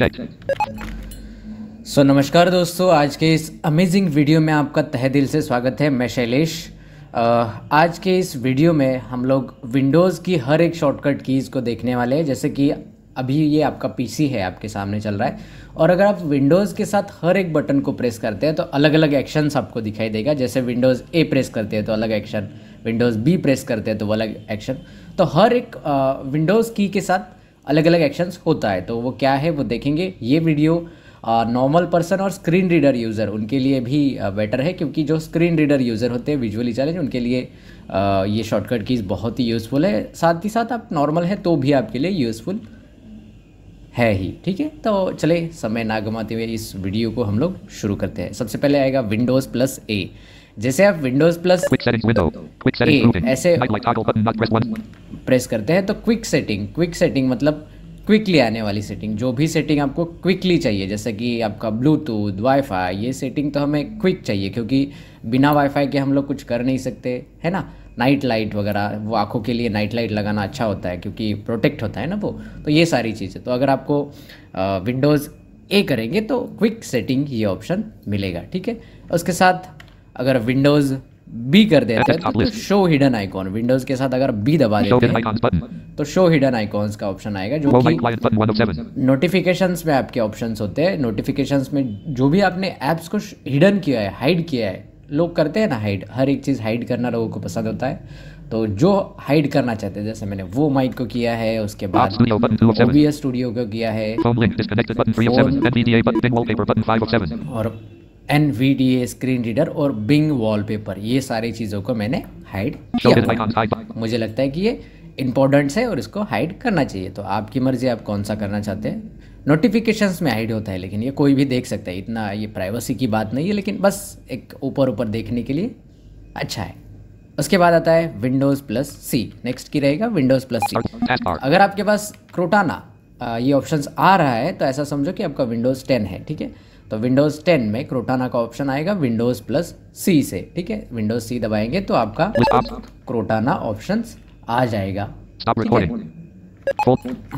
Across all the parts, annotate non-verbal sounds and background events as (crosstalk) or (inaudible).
सो so, नमस्कार दोस्तों आज के इस अमेजिंग वीडियो में आपका तह दिल से स्वागत है मैं शैलेश आज के इस वीडियो में हम लोग विंडोज़ की हर एक शॉर्टकट कीज़ को देखने वाले हैं जैसे कि अभी ये आपका पीसी है आपके सामने चल रहा है और अगर आप विंडोज़ के साथ हर एक बटन को तो प्रेस करते हैं तो अलग अलग एक्शंस आपको दिखाई देगा जैसे विंडोज़ ए प्रेस करते हैं तो अलग एक्शन विंडोज़ बी प्रेस करते हैं तो अलग एक्शन तो हर एक विंडोज़ की के साथ अलग अलग एक्शंस होता है तो वो क्या है वो देखेंगे ये वीडियो नॉर्मल पर्सन और स्क्रीन रीडर यूज़र उनके लिए भी बेटर है क्योंकि जो स्क्रीन रीडर यूज़र होते हैं विजुअली चैलेंज उनके लिए ये शॉर्टकट कीज़ बहुत ही यूज़फुल है साथ ही साथ आप नॉर्मल है तो भी आपके लिए यूज़फुल है ही ठीक है तो चले समय ना गंवाते हुए इस वीडियो को हम लोग शुरू करते हैं सबसे पहले आएगा विंडोज़ प्लस ए जैसे आप विंडोज प्लस ऐसे प्रेस करते हैं तो क्विक सेटिंग क्विक सेटिंग मतलब क्विकली आने वाली सेटिंग जो भी सेटिंग आपको क्विकली चाहिए जैसे कि आपका ब्लूटूथ वाईफाई ये सेटिंग तो हमें क्विक चाहिए क्योंकि बिना वाईफाई के हम लोग कुछ कर नहीं सकते है ना नाइट लाइट वगैरह वो आँखों के लिए नाइट लाइट लगाना अच्छा होता है क्योंकि प्रोटेक्ट होता है ना वो तो ये सारी चीज़ें तो अगर आपको विंडोज़ ए करेंगे तो क्विक सेटिंग ये ऑप्शन मिलेगा ठीक है उसके साथ अगर विंडोज बी कर देते हैं तो शो हिडन आइकॉन विंडोज के साथ अगर बी दबा देते हैं तो शो हिडन आइकॉन्स का ऑप्शन आएगा जो कि नोटिफिकेशन में आपके ऑप्शन होते हैं नोटिफिकेशन में जो भी आपने ऐप्स को हिडन किया है हाइड किया है लोग करते हैं ना हाइड हर एक चीज़ हाइड करना लोगों को पसंद होता है तो जो हाइड करना चाहते हैं जैसे मैंने वो माइक को किया है उसके बाद ओबीएस स्टूडियो को किया है और N V D A screen reader और बिंग वॉलपेपर ये सारी चीज़ों को मैंने हाइड किया मुझे लगता है कि ये इंपॉर्टेंट है और इसको हाइड करना चाहिए तो आपकी मर्ज़ी आप कौन सा करना चाहते हैं नोटिफिकेशंस में हाइड होता है लेकिन ये कोई भी देख सकता है इतना ये प्राइवेसी की बात नहीं है लेकिन बस एक ऊपर ऊपर देखने के लिए अच्छा है उसके बाद आता है विंडोज़ प्लस सी नेक्स्ट की रहेगा विंडोज़ प्लस सी अगर आपके पास क्रोटाना ये ऑप्शंस आ रहा है तो ऐसा समझो कि आपका विंडोज़ टेन है ठीक है तो विंडोज़ 10 में क्रोटाना का ऑप्शन आएगा विंडोज़ प्लस सी से ठीक है विंडोज़ सी दबाएंगे तो आपका क्रोटाना ऑप्शन आ जाएगा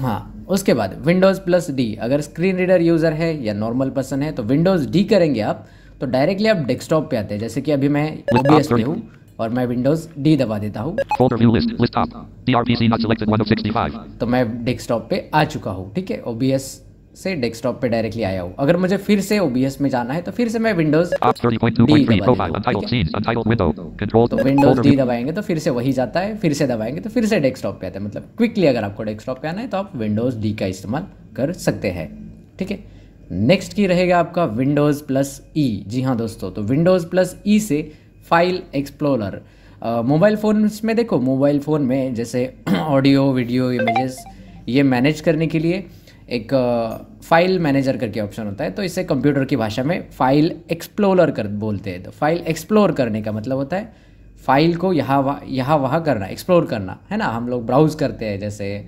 हाँ उसके बाद विंडोज़ प्लस डी अगर स्क्रीन रीडर यूज़र है या नॉर्मल पर्सन है तो विंडोज़ डी करेंगे आप तो डायरेक्टली आप डेस्कटॉप पे आते हैं जैसे कि अभी मैं ओबीएस पे हूँ और मैं विंडोज डी दबा देता हूँ तो मैं डेस्कटॉप पे आ चुका हूँ ठीक है ओबीएस से डेस्कटॉप पे डायरेक्टली आया हूँ अगर मुझे फिर से ओबीएस में जाना है तो फिर से मैं विंडोज तो विंडोज डी दबाएंगे तो फिर से वही जाता है फिर से दबाएंगे तो फिर से डेस्कटॉप पे आता है मतलब क्विकली अगर आपको डेस्कटॉप पे आना है तो आप विंडोज डी का इस्तेमाल कर सकते हैं ठीक है नेक्स्ट की रहेगा आपका विंडोज़ प्लस ई जी हाँ दोस्तों तो विंडोज़ प्लस ई से फाइल एक्सप्लोरर मोबाइल फ़ोन में देखो मोबाइल फ़ोन में जैसे ऑडियो वीडियो इमेजेस ये मैनेज करने के लिए एक फाइल मैनेजर करके ऑप्शन होता है तो इसे कंप्यूटर की भाषा में फाइल एक्सप्लोर कर बोलते हैं तो फाइल एक्सप्लोर करने का मतलब होता है फाइल को यहाँ वहाँ यहाँ वहाँ करना एक्सप्लोर करना है ना हम लोग ब्राउज़ करते हैं जैसे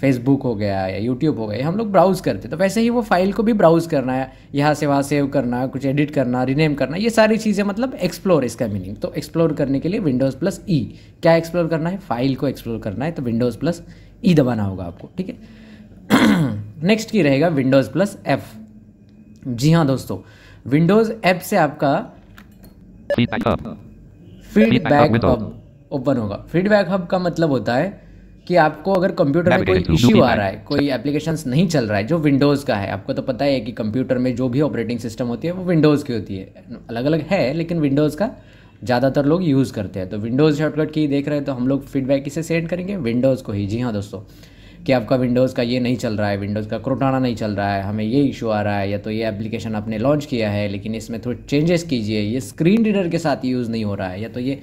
फेसबुक हो गया या यूट्यूब हो गया हम लोग ब्राउज़ करते हैं तो वैसे ही वो फाइल को भी ब्राउज़ करना है यहाँ से वहाँ सेव करना कुछ एडिट करना रिनेम करना ये सारी चीज़ें मतलब एक्सप्लोर इसका मीनिंग तो एक्सप्लोर करने के लिए विंडोज़ प्लस ई क्या एक्सप्लोर करना है फाइल को एक्सप्लोर करना है तो विंडोज़ प्लस ई दबाना होगा आपको ठीक है (clears throat) नेक्स्ट की रहेगा विंडोज़ प्लस एफ जी हाँ दोस्तों विंडोज़ ऐप से आपका फीडबैक हब ओपन होगा फीडबैक हब का मतलब होता है कि आपको अगर कंप्यूटर में कोई इश्यू आ रहा है कोई एप्लीकेशन नहीं चल रहा है जो विंडोज़ का है आपको तो पता है कि कंप्यूटर में जो भी ऑपरेटिंग सिस्टम होती है वो विंडोज़ की होती है अलग अलग है लेकिन विंडोज़ का ज़्यादातर लोग यूज़ करते हैं तो विंडोज़ शॉर्टकट की देख रहे हैं तो हम लोग फीडबैक इसे सेंड करेंगे विंडोज़ को ही जी हाँ दोस्तों कि आपका विंडोज़ का ये नहीं चल रहा है विंडोज़ का क्रोटाना नहीं चल रहा है हमें ये इशू आ रहा है या तो ये एप्लीकेशन आपने लॉन्च किया है लेकिन इसमें थोड़े चेंजेस कीजिए ये स्क्रीन रीडर के साथ यूज़ नहीं हो रहा है या तो ये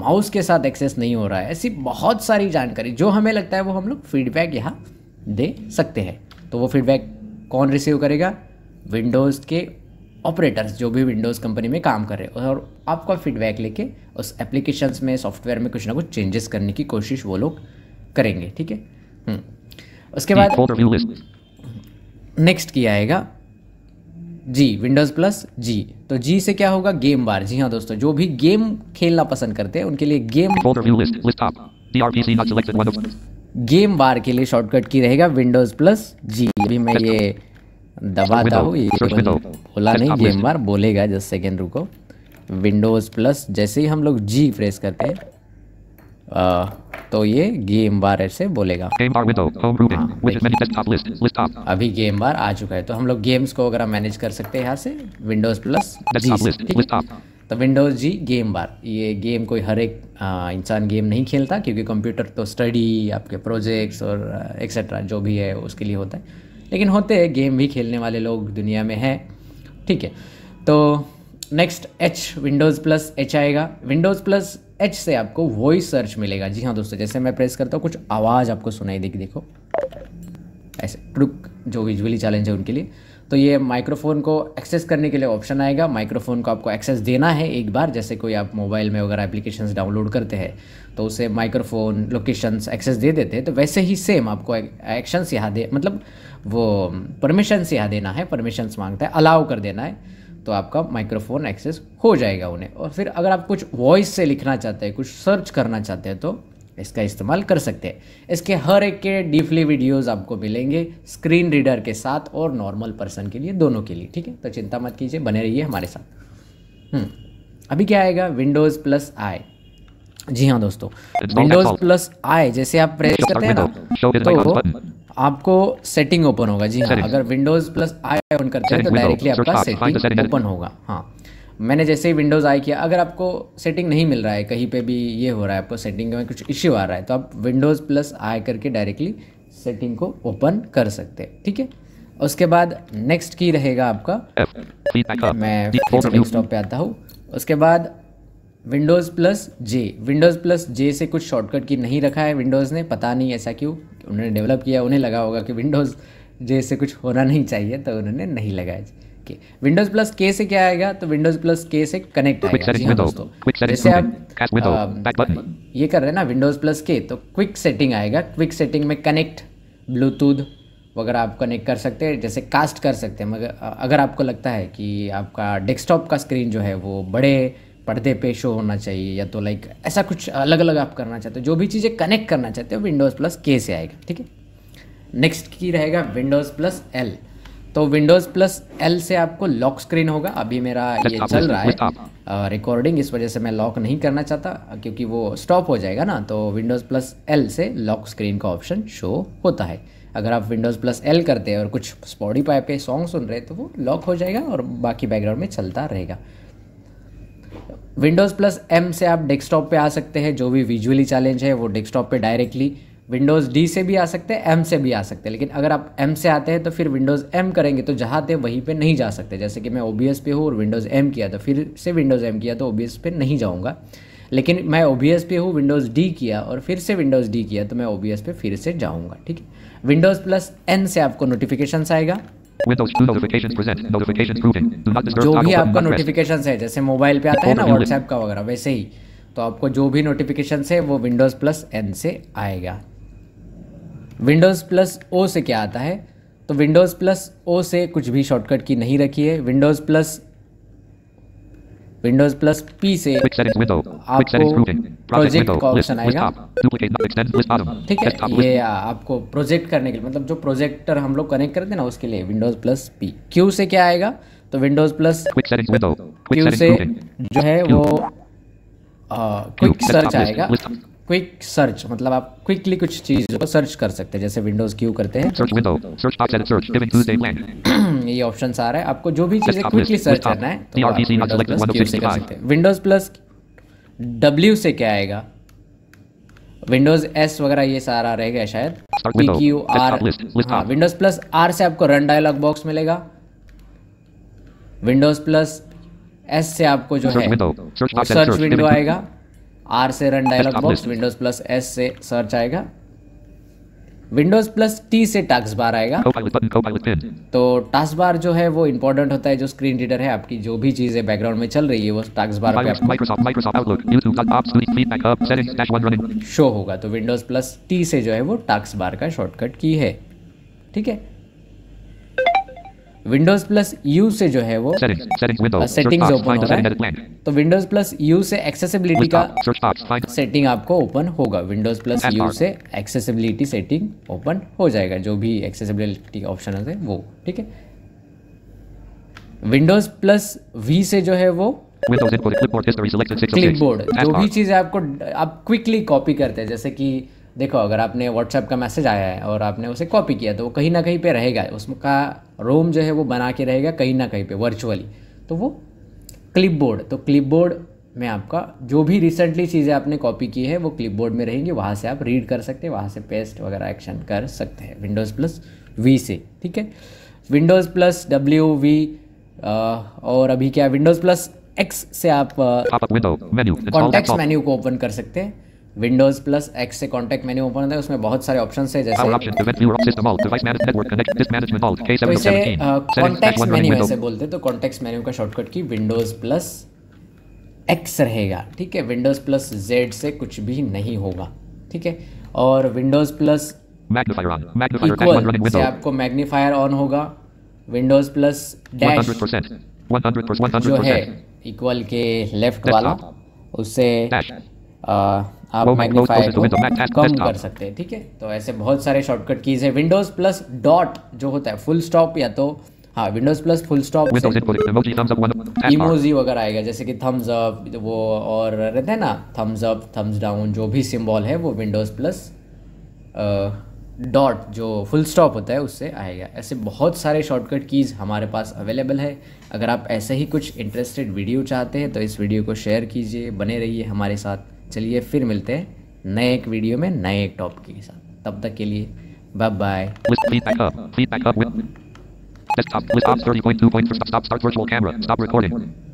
माउस के साथ एक्सेस नहीं हो रहा है ऐसी बहुत सारी जानकारी जो हमें लगता है वो हम लोग फीडबैक यहाँ दे सकते हैं तो वो फीडबैक कौन रिसीव करेगा विंडोज़ के ऑपरेटर्स जो भी विंडोज़ कंपनी में काम कर रहे हैं और आपका फीडबैक लेके उस एप्लीकेशंस में सॉफ्टवेयर में कुछ ना कुछ चेंजेस करने की कोशिश वो लोग करेंगे ठीक है हम्म। उसके बाद नेक्स्ट की आएगा जी विंडोज़ प्लस जी तो जी से क्या होगा गेम बार जी हाँ दोस्तों जो भी गेम खेलना पसंद करते हैं उनके लिए गेम गेम बार के लिए शॉर्टकट की रहेगा विंडोज़ प्लस जी अभी मैं ये दबाता हूँ बोला नहीं गेम बार बोलेगा जस्ट सेकेंड रुको विंडोज़ प्लस जैसे ही हम लोग जी प्रेस करते हैं तो ये गेम बार ऐसे बोलेगा हाँ, अभी गेम बार आ चुका है तो हम लोग गेम्स को वगैरह मैनेज कर सकते हैं यहाँ से विंडोज प्लस तो विंडोज जी गेम बार ये गेम कोई हर एक इंसान गेम नहीं खेलता क्योंकि कंप्यूटर तो स्टडी आपके प्रोजेक्ट्स और एक्सेट्रा जो भी है उसके लिए होता है लेकिन होते हैं गेम भी खेलने वाले लोग दुनिया में हैं ठीक है तो next H Windows plus H आएगा विंडोज़ प्लस एच से आपको वॉइस सर्च मिलेगा जी हाँ दोस्तों जैसे मैं प्रेस करता हूँ कुछ आवाज़ आपको सुनाई देगी देखो ऐसे ट्रुक जो विजुअली चैलेंज है उनके लिए तो ये माइक्रोफोन को एक्सेस करने के लिए ऑप्शन आएगा माइक्रोफोन को आपको एक्सेस देना है एक बार जैसे कोई आप मोबाइल में वगैरह एप्लीकेशंस डाउनलोड करते हैं तो उसे माइक्रोफोन लोकेशंस एक्सेस दे देते हैं तो वैसे ही सेम आपको एक्शंस यहाँ दे मतलब वो परमिशंस यहाँ देना है परमिशंस मांगता है अलाउ कर देना है तो आपका माइक्रोफोन एक्सेस हो जाएगा उन्हें और फिर अगर आप कुछ वॉइस से लिखना चाहते हैं कुछ सर्च करना चाहते हैं तो इसका इस्तेमाल कर सकते हैं इसके हर एक के डीपली वीडियोस आपको मिलेंगे स्क्रीन रीडर के साथ और नॉर्मल पर्सन के लिए दोनों के लिए ठीक है तो चिंता मत कीजिए बने रहिए हमारे साथ हम्म, अभी क्या आएगा विंडोज़ प्लस आई जी हाँ दोस्तों विंडोज़ प्लस आई जैसे आप प्रेस करते हैं ना तो आपको सेटिंग ओपन होगा जी हाँ अगर विंडोज प्लस आई ऑन करते हैं तो डायरेक्टली आपका सेटिंग ओपन तो होगा हाँ मैंने जैसे ही विंडोज़ आई किया अगर आपको सेटिंग नहीं मिल रहा है कहीं पे भी ये हो रहा है आपको सेटिंग में कुछ इश्यू आ रहा है तो आप विंडोज़ प्लस आई करके डायरेक्टली सेटिंग को ओपन कर सकते हैं ठीक है उसके बाद नेक्स्ट की रहेगा आपका मैं डेस्कटॉप पे आता हूँ उसके बाद Windows plus J Windows plus J से कुछ शॉर्टकट की नहीं रखा है विंडोज़ ने पता नहीं ऐसा क्यों उन्होंने डेवलप किया उन्हें लगा होगा कि विंडोज़ जैसे कुछ होना नहीं चाहिए तो उन्होंने नहीं लगाया विंडोज प्लस के से क्या आएगा तो विंडोज प्लस के से कनेक्ट हाँ दोस्तों जैसे आप हाँ, ये कर रहे हैं ना विंडोज प्लस के तो क्विक सेटिंग आएगा क्विक सेटिंग में कनेक्ट ब्लूटूथ वगैरह आप कनेक्ट कर सकते हैं जैसे कास्ट कर सकते हैं मगर अगर आपको लगता है कि आपका डेस्कटॉप का स्क्रीन जो है वो बड़े पर्दे पे शो होना चाहिए या तो लाइक ऐसा कुछ अलग अलग आप करना चाहते हो जो भी चीज़ें कनेक्ट करना चाहते हो विंडोज़ प्लस के से आएगा ठीक है नेक्स्ट की रहेगा विंडोज़ प्लस एल तो विंडोज़ प्लस एल से आपको लॉक स्क्रीन होगा अभी मेरा ये चल रहा है रिकॉर्डिंग इस वजह से मैं लॉक नहीं करना चाहता क्योंकि वो स्टॉप हो जाएगा ना तो विंडोज़ प्लस एल से लॉक स्क्रीन का ऑप्शन शो होता है अगर आप विंडोज़ प्लस एल करते हैं और कुछ स्पॉडीफाई पे सॉन्ग सुन रहे हैं तो वो लॉक हो जाएगा और बाकी बैकग्राउंड में चलता रहेगा विंडोज़ प्लस एम से आप डेस्कटॉप पे आ सकते हैं जो भी विजुअली चैलेंज है वो डेस्कटॉप पे डायरेक्टली विंडोज़ डी से भी आ सकते हैं एम से भी आ सकते हैं लेकिन अगर आप एम से आते हैं तो फिर विंडोज़ एम करेंगे तो जहाँ थे वहीं पे नहीं जा सकते जैसे कि मैं ओ पे हूँ और विंडोज़ एम किया तो फिर से विंडोज़ एम किया तो ओ पे नहीं जाऊँगा लेकिन मैं ओ पे हूँ विंडोज़ डी किया और फिर से विंडोज़ डी किया तो मैं ओ पे फिर से जाऊँगा ठीक है विंडोज़ प्लस एन से आपको नोटिफिकेशन आएगा जो भी आपका notifications है जैसे मोबाइल पे आता है ना WhatsApp का वगैरह वैसे ही तो आपको जो भी नोटिफिकेशन है वो विंडोज प्लस एन से आएगा विंडोज प्लस ओ से क्या आता है तो विंडोज प्लस ओ से कुछ भी शॉर्टकट की नहीं रखी है Windows plus Windows plus P से आपको प्रोजेक्ट का ऑप्शन आएगा ठीक है ये आपको प्रोजेक्ट करने के लिए मतलब जो प्रोजेक्टर हम लोग कनेक्ट करते हैं ना उसके लिए विंडोज प्लस पी क्यू से क्या आएगा तो विंडोज प्लस क्यू से जो है वो क्विक सर्च आएगा क्विक सर्च मतलब आप क्विकली कुछ चीज को सर्च कर सकते हैं जैसे विंडोज क्यू करते हैं (clears throat) ये ऑप्शन आ रहा है आपको जो भी चीजें क्विकली सर्च करना है विंडोज तो प्लस डब्ल्यू से क्या आएगा विंडोज एस वगैरह ये सारा रहेगा शायद पी क्यू आर हाँ विंडोज प्लस आर से आपको रन डायलॉग बॉक्स मिलेगा विंडोज प्लस एस से आपको जो है सर्च विंडो आएगा आर से run dialog box Windows plus S से सर्च आएगा विंडोज प्लस टी से टास्क बार आएगा तो टास्क बार जो है वो इंपॉर्टेंट होता है जो स्क्रीन रीडर है आपकी जो भी चीजें बैकग्राउंड में चल रही है वो टास्क बार शो होगा तो विंडोज प्लस टी से जो है वो टास्क बार का शॉर्टकट की है ठीक है विंडोज प्लस यू से जो है वो सेटिंग ओपन हो है तो विंडोज प्लस यू से एक्सेसिबिलिटी का सेटिंग आपको ओपन होगा विंडोज प्लस यू से एक्सेसिबिलिटी सेटिंग ओपन हो जाएगा जो भी एक्सेसिबिलिटी ऑप्शन है वो ठीक है विंडोज प्लस वी से जो है वो क्लिपबोर्ड जो भी चीज़ आपको आप क्विकली कॉपी करते हैं जैसे कि देखो अगर आपने व्हाट्सएप का मैसेज आया है और आपने उसे कॉपी किया तो वो कहीं ना कहीं पे रहेगा उसका रोम जो है वो बना के रहेगा कहीं ना कहीं पे वर्चुअली तो वो क्लिपबोर्ड तो क्लिपबोर्ड में आपका जो भी रिसेंटली चीज़ें आपने कॉपी की है वो क्लिपबोर्ड में रहेंगी वहाँ से आप रीड कर सकते हैं वहाँ से पेस्ट वगैरह एक्शन कर सकते हैं विंडोज़ प्लस वी से ठीक है विंडोज़ प्लस डब्ल्यू वी और अभी क्या विंडोज़ प्लस एक्स से आप कॉन्टेक्ट मेन्यू को ओपन कर सकते हैं विंडोज प्लस एक्स से कॉन्टैक्ट मेन्यू ओपन होता है उसमें बहुत सारे ऑप्शन है जैसे कॉन्टेक्ट तो मेन्यू uh, ऐसे बोलते हैं तो कॉन्टेक्ट मेन्यू का shortcut key Windows plus X रहेगा ठीक है विंडोज प्लस जेड से कुछ भी नहीं होगा ठीक है और विंडोज प्लस इक्वल से आपको मैग्नीफायर ऑन होगा विंडोज प्लस डैश जो है इक्वल के लेफ्ट वाला उससे आप मैग्नीफाई को कम कर सकते हैं ठीक है तो ऐसे बहुत सारे शॉर्टकट कीज है विंडोज प्लस डॉट जो होता है फुल स्टॉप या तो हाँ Windows plus full stop emoji वगैरह आएगा जैसे कि थम्स अप वो और रहते हैं ना थम्स अप थम्स डाउन जो भी सिम्बॉल है वो विंडोज प्लस डॉट जो फुल स्टॉप होता है उससे आएगा ऐसे बहुत सारे शॉर्टकट कीज़ हमारे पास अवेलेबल है अगर आप ऐसे ही कुछ इंटरेस्टेड वीडियो चाहते हैं तो इस वीडियो को शेयर कीजिए बने रहिए हमारे साथ चलिए फिर मिलते हैं नए एक वीडियो में नए एक टॉपिक के साथ तब तक के लिए bye bye Desktop with ops 30.2 point for stop, stop start virtual camera. Stop recording.